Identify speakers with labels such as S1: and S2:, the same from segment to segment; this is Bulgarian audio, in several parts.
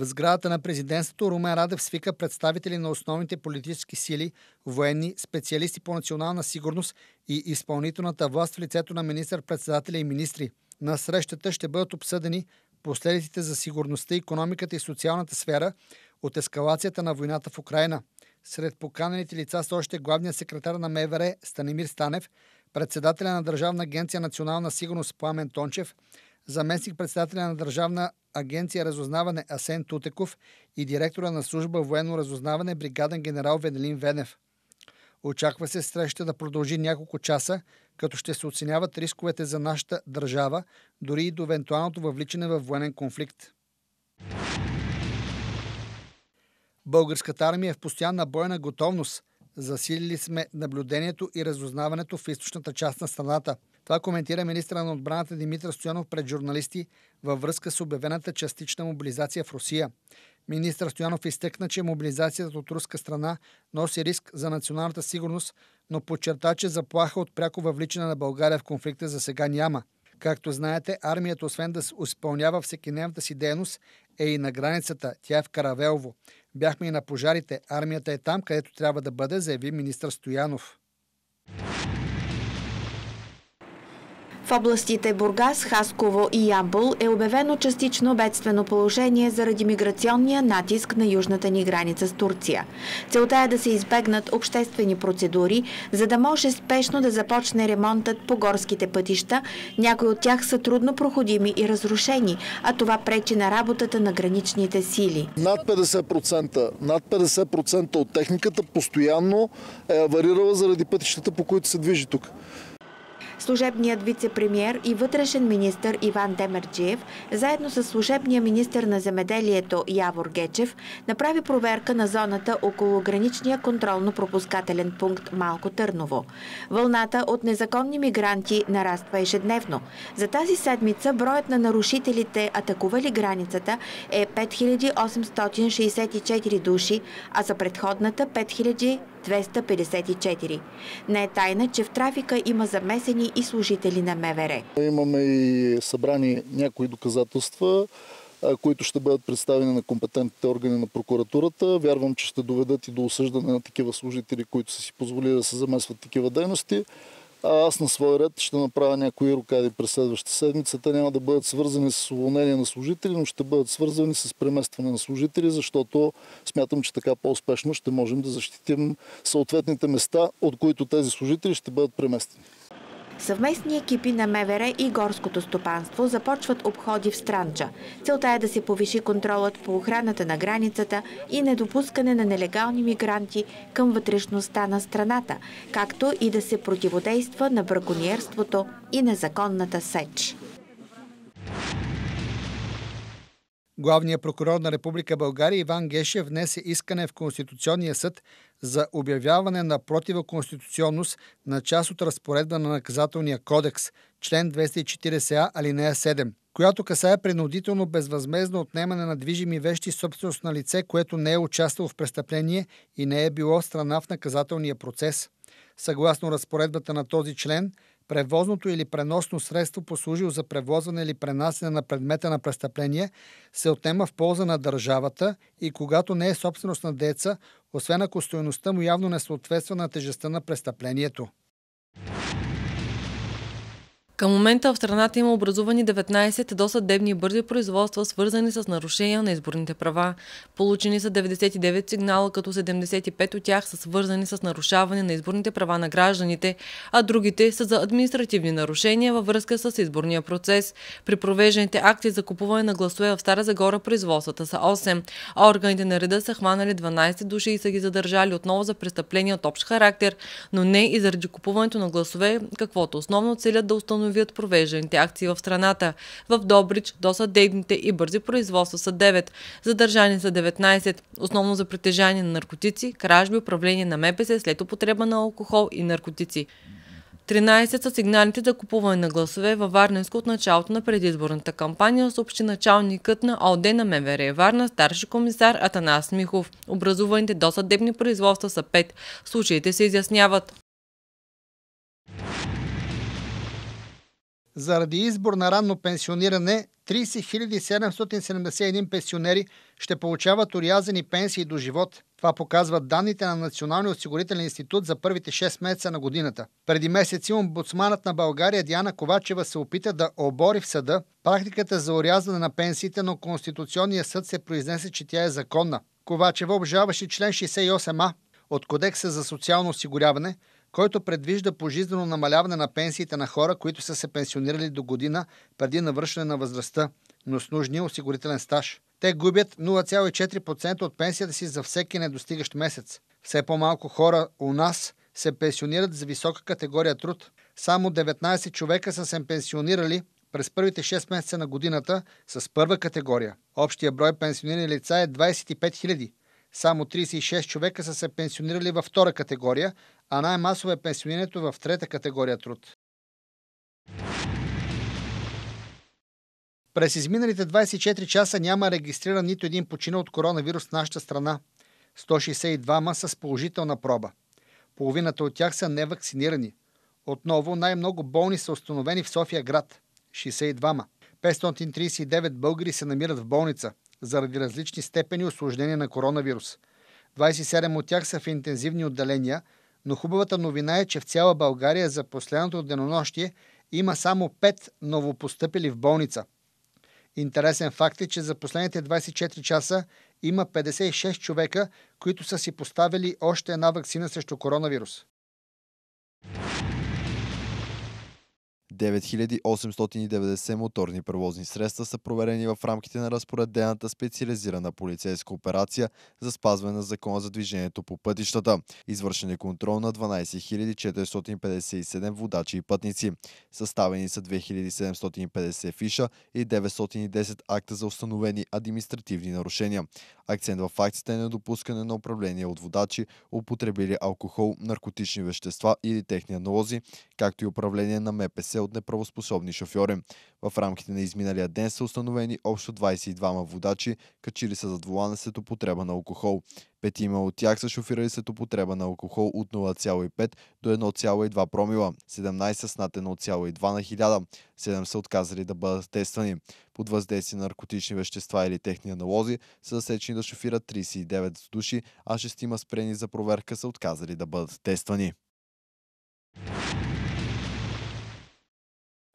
S1: В сградата на президентството Румен Радев свика представители на основните политически сили, военни, специалисти по национална сигурност и изпълнителната власт в лицето на министър-председателя и министри. На срещата ще бъдат обсъдени последиците за сигурността, економиката и социалната сфера от ескалацията на войната в Украина. Сред поканените лица са още главният секретар на МВР Станимир Станев, председателя на Държавна агенция национална сигурност Пламен Тончев, заместник председателя на Държавна агенция разузнаване Асен Тутеков и директора на служба военно разузнаване бригаден генерал Венелин Венев. Очаква се среща да продължи няколко часа, като ще се оценяват рисковете за нашата държава, дори и до евентуалното въвличане в военен конфликт. Българската армия е в постоянна бойна готовност. Засилили сме наблюдението и разузнаването в източната част на страната – това коментира министра на отбраната Димитър Стоянов пред журналисти във връзка с обявената частична мобилизация в Русия. Министър Стоянов изтъкна, че мобилизацията от руска страна носи риск за националната сигурност, но подчерта, че заплаха от пряко въвличане на България в конфликта за сега няма. Както знаете, армията, освен да изпълнява всекидневната си дейност, е и на границата. Тя е в Каравелво. Бяхме и на пожарите. Армията е там, където трябва да бъде, заяви министър Стоянов.
S2: В областите Бургас, Хасково и Ямбул е обявено частично бедствено положение заради миграционния натиск на южната ни граница с Турция. Целта е да се избегнат обществени процедури, за да може спешно да започне ремонтът по горските пътища. Някои от тях са трудно проходими и разрушени, а това пречи на работата на граничните сили.
S3: Над 50%, над 50% от техниката постоянно е аварирала заради пътищата, по които се движи тук
S2: служебният вице-премьер и вътрешен министр Иван Демерджиев, заедно с служебния министр на земеделието Явор Гечев, направи проверка на зоната около граничния контролно-пропускателен пункт Малко Търново. Вълната от незаконни мигранти нараства ежедневно. За тази седмица броят на нарушителите, атакували границата, е 5864 души, а за предходната 5000 254. Не е тайна, че в трафика има замесени и служители на МВР. Имаме
S3: и събрани някои доказателства, които ще бъдат представени на компетентните органи на прокуратурата. Вярвам, че ще доведат и до осъждане на такива служители, които са си позволили да се замесват такива дейности а аз на свой ред ще направя някои рукади през следващата седмица. Те няма да бъдат свързани с уволнение на служители, но ще бъдат свързани с преместване на служители, защото смятам, че така по-успешно ще можем да защитим съответните места, от които тези служители ще бъдат преместени.
S2: Съвместни екипи на МВР и горското стопанство започват обходи в Странджа. Целта е да се повиши контролът по охраната на границата и недопускане на нелегални мигранти към вътрешността на страната, както и да се противодейства на браконьерството и незаконната сеч.
S1: Главният прокурор на Република България Иван Гешев внесе искане в Конституционния съд за обявяване на противоконституционност на част от разпоредба на наказателния кодекс, член 240а, алинея 7 която касае принудително безвъзмезно отнемане на движими вещи собственост на лице, което не е участвало в престъпление и не е било страна в наказателния процес. Съгласно разпоредбата на този член – превозното или преносно средство, послужило за превозване или пренасене на предмета на престъпление, се отнема в полза на държавата и когато не е собственост на деца, освен ако стоеността му явно не съответства на тежестта на
S4: престъплението. Към момента в страната има образувани 19 досъдебни бързи производства, свързани с нарушения на изборните права. Получени са 99 сигнала, като 75 от тях са свързани с нарушаване на изборните права на гражданите, а другите са за административни нарушения във връзка с изборния процес. При провежданите акции за купуване на гласове в Стара Загора производствата са 8, а органите на реда са хванали 12 души и са ги задържали отново за престъпления от общ характер, но не и заради купуването на гласове, каквото основно целят да установят възстановят провежданите акции в страната. В Добрич до съдебните и бързи производства са 9, задържани са 19, основно за притежание на наркотици, кражби, управление на МПС след употреба на алкохол и наркотици. 13 са сигналите за купуване на гласове във Варненско от началото на предизборната кампания, съобщи началникът на ОД на МВР Варна, старши комисар Атанас Михов. Образуваните досъдебни производства са 5. Случаите се изясняват. Заради избор
S1: на ранно пенсиониране 30 771 пенсионери ще получават урязани пенсии до живот. Това показват данните на Националния осигурителен институт за първите 6 месеца на годината. Преди месеци омбудсманът на България Диана Ковачева се опита да обори в съда практиката за урязване на пенсиите, но Конституционният съд се произнесе, че тя е законна. Ковачева обжаваше член 68а от Кодекса за социално осигуряване – който предвижда пожизнено намаляване на пенсиите на хора, които са се пенсионирали до година преди навършване на възрастта, но с нужния осигурителен стаж. Те губят 0,4% от пенсията си за всеки недостигащ месец. Все по-малко хора у нас се пенсионират за висока категория труд. Само 19 човека са се пенсионирали през първите 6 месеца на годината с първа категория. Общия брой пенсионирани лица е 25 000. Само 36 човека са се пенсионирали във втора категория, а най-масово е пенсионирането в трета категория труд. През изминалите 24 часа няма регистриран нито един починал от коронавирус в нашата страна. 162-ма с положителна проба. Половината от тях са невакцинирани. Отново най-много болни са установени в София град. 62-ма. 539 българи се намират в болница заради различни степени осложнения на коронавирус. 27 от тях са в интензивни отделения, но хубавата новина е, че в цяла България за последното денонощие има само 5 новопостъпили в болница. Интересен факт е, че за последните 24 часа има 56 човека, които са си поставили още една вакцина срещу коронавирус.
S3: 9890 моторни превозни средства са проверени в рамките на разпоредената специализирана полицейска операция за спазване на закона за движението по пътищата. Извършен е контрол на 12 457 водачи и пътници. Съставени са 2750 фиша и 910 акта за установени административни нарушения. Акцент в акцията е допускане на управление от водачи, употребили алкохол, наркотични вещества или техни аналози, както и управление на МПС е от неправоспособни шофьори. В рамките на изминалия ден са установени общо 22 водачи, качили са зад вулана след употреба на алкохол. Петима от тях са шофирали след употреба на алкохол от 0,5 до 1,2 промила, 17 с над 1,2 на 1000, 7 са отказали да бъдат тествани. Под въздействие на наркотични вещества или техни аналози са засечени да шофират 39 души, а 6 спрени за проверка са отказали да бъдат тествани.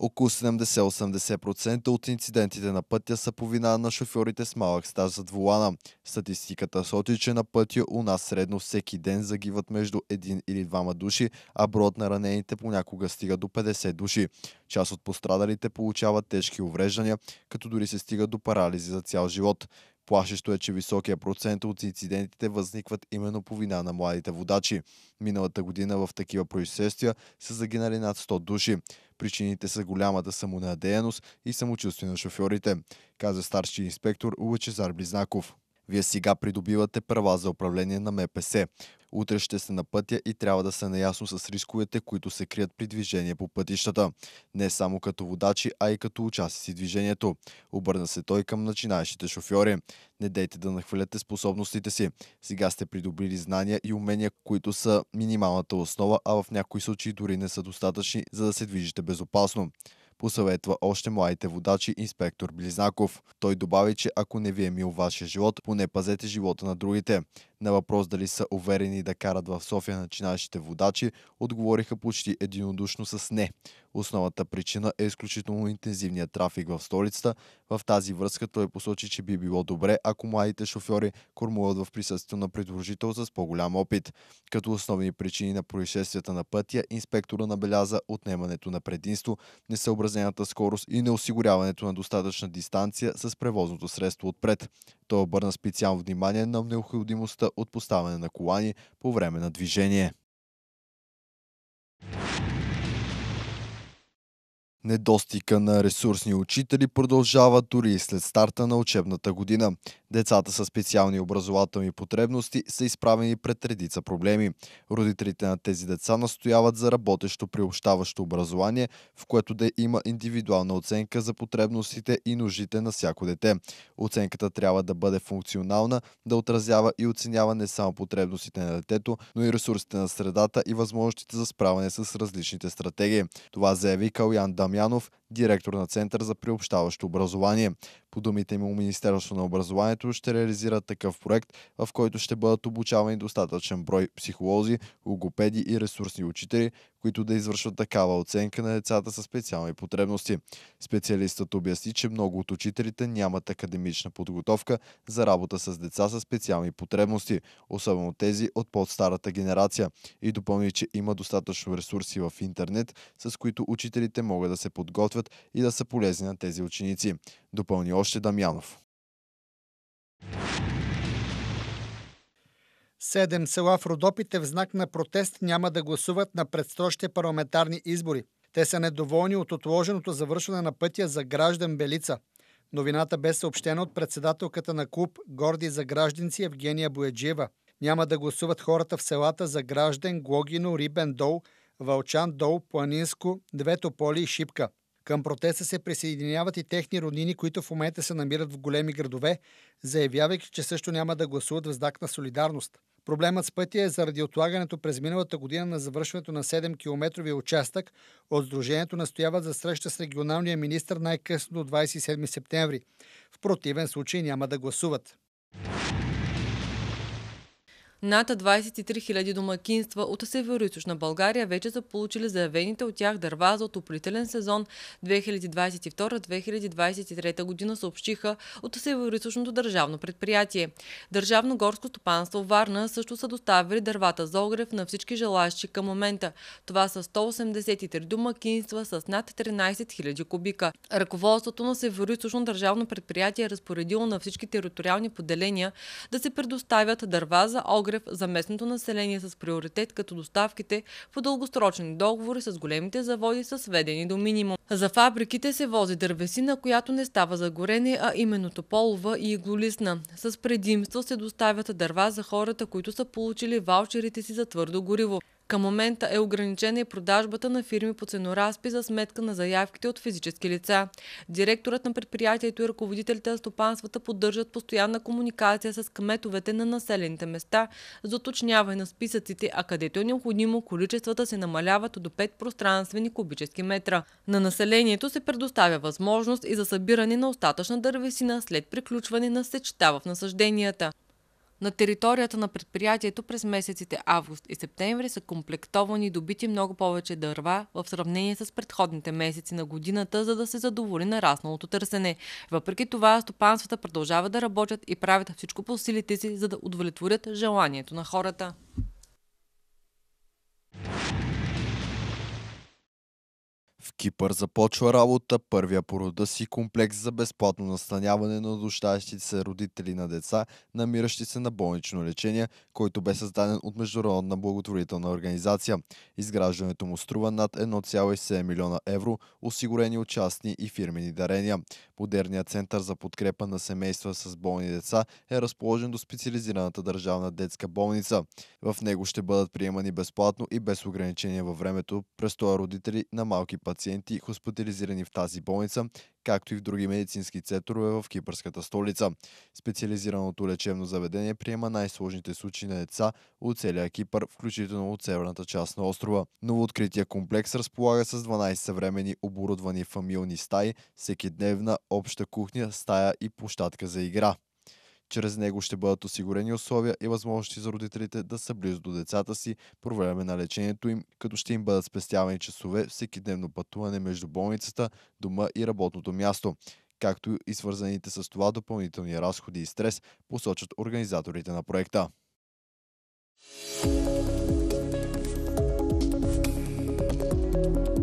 S3: Около 70-80% от инцидентите на пътя са по вина на шофьорите с малък стаж зад вулана. Статистиката сочи, че на пътя у нас средно всеки ден загиват между един или двама души, а броят на ранените понякога стига до 50 души. Част от пострадалите получават тежки увреждания, като дори се стига до парализи за цял живот. Плашещо е, че високия процент от инцидентите възникват именно по вина на младите водачи. Миналата година в такива происшествия са загинали над 100 души. Причините са голямата самонадеяност и самочувствие на шофьорите, каза старши инспектор Лъчезар Близнаков. Вие сега придобивате права за управление на МПС. Утре ще сте на пътя и трябва да са наясно с рисковете, които се крият при движение по пътищата. Не само като водачи, а и като участници в движението. Обърна се той към начинаещите шофьори. Не дейте да нахвърляте способностите си. Сега сте придобили знания и умения, които са минималната основа, а в някои случаи дори не са достатъчни, за да се движите безопасно посъветва още младите водачи инспектор Близнаков. Той добави, че ако не ви е мил вашия живот, поне пазете живота на другите. На въпрос дали са уверени да карат в София начинаещите водачи, отговориха почти единодушно с не. Основната причина е изключително интензивният трафик в столицата. В тази връзка той посочи, че би било добре, ако младите шофьори кормуват в присъствието на предложител с по-голям опит. Като основни причини на происшествията на пътя, инспектора набеляза отнемането на предимство, съобразяването замразената скорост и неосигуряването на достатъчна дистанция с превозното средство отпред. Той обърна специално внимание на необходимостта от поставяне на колани по време на движение. Недостига на ресурсни учители продължава дори и след старта на учебната година. Децата с специални образователни потребности са изправени пред редица проблеми. Родителите на тези деца настояват за работещо приобщаващо образование, в което да има индивидуална оценка за потребностите и нуждите на всяко дете. Оценката трябва да бъде функционална, да отразява и оценява не само потребностите на детето, но и ресурсите на средата и възможностите за справяне с различните стратегии. Това заяви Калян Дамян Yarnouf директор на Център за приобщаващо образование. По думите му, Министерство на образованието ще реализира такъв проект, в който ще бъдат обучавани достатъчен брой психолози, логопеди и ресурсни учители, които да извършват такава оценка на децата със специални потребности. Специалистът обясни, че много от учителите нямат академична подготовка за работа с деца със специални потребности, особено тези от по-старата генерация. И допълни, че има достатъчно ресурси в интернет, с които учителите могат да се подготвят действат и да са полезни на тези ученици. Допълни още Дамянов.
S1: Седем села в Родопите в знак на протест няма да гласуват на предсрочните парламентарни избори. Те са недоволни от отложеното завършване на пътя за граждан Белица. Новината бе съобщена от председателката на клуб Горди за гражданци Евгения Бояджиева. Няма да гласуват хората в селата за граждан Глогино, Рибен дол, Вълчан дол, Планинско, Двето поли и Шипка. Към протеста се присъединяват и техни роднини, които в момента се намират в големи градове, заявявайки, че също няма да гласуват в знак на солидарност. Проблемът с пътя е заради отлагането през миналата година на завършването на 7-километрови участък. От Сдружението настояват за среща с регионалния министр най-късно до 27 септември. В противен случай няма да гласуват.
S4: Над 23 000 домакинства от Североизточна България вече са получили заявените от тях дърва за отоплителен сезон 2022-2023 година, съобщиха от Североизточното държавно предприятие. Държавно горско стопанство Варна също са доставили дървата за огрев на всички желащи към момента. Това са 183 домакинства с над 13 000 кубика. Ръководството на Североизточно държавно предприятие е разпоредило на всички териториални поделения да се предоставят дърва за огрев Огрев за местното население с приоритет като доставките по дългосрочни договори с големите заводи са сведени до минимум. За фабриките се вози дървесина, която не става за горене, а именно тополова и иглолисна. С предимство се доставят дърва за хората, които са получили ваучерите си за твърдо гориво. Към момента е ограничена и продажбата на фирми по ценоразпи за сметка на заявките от физически лица. Директорът на предприятието и ръководителите на стопанствата поддържат постоянна комуникация с кметовете на населените места за уточняване на списъците, а където е необходимо количествата се намаляват до 5 пространствени кубически метра. На населението се предоставя възможност и за събиране на остатъчна дървесина след приключване на сечта в насъжденията. На територията на предприятието през месеците август и септември са комплектовани и добити много повече дърва в сравнение с предходните месеци на годината, за да се задоволи нарасналото търсене. Въпреки това, стопанствата продължават да работят и правят всичко по силите си, за да удовлетворят желанието на хората.
S3: В Кипър започва работа първия по рода си комплекс за безплатно настаняване на нуждаещите се родители на деца, намиращи се на болнично лечение, който бе създаден от Международна благотворителна организация. Изграждането му струва над 1,7 милиона евро, осигурени от частни и фирмени дарения. Модерният център за подкрепа на семейства с болни деца е разположен до специализираната държавна детска болница. В него ще бъдат приемани безплатно и без ограничения във времето престоя родители на малки пациенти пациенти, хоспитализирани в тази болница, както и в други медицински центрове в кипърската столица. Специализираното лечебно заведение приема най-сложните случаи на деца от целия Кипър, включително от северната част на острова. Новооткрития комплекс разполага с 12 съвремени оборудвани фамилни стаи, всекидневна обща кухня, стая и площадка за игра. Чрез него ще бъдат осигурени условия и възможности за родителите да са близо до децата си по време на лечението им, като ще им бъдат спестявани часове всеки дневно пътуване между болницата, дома и работното място както и свързаните с това допълнителни разходи и стрес, посочат организаторите на проекта. Thank you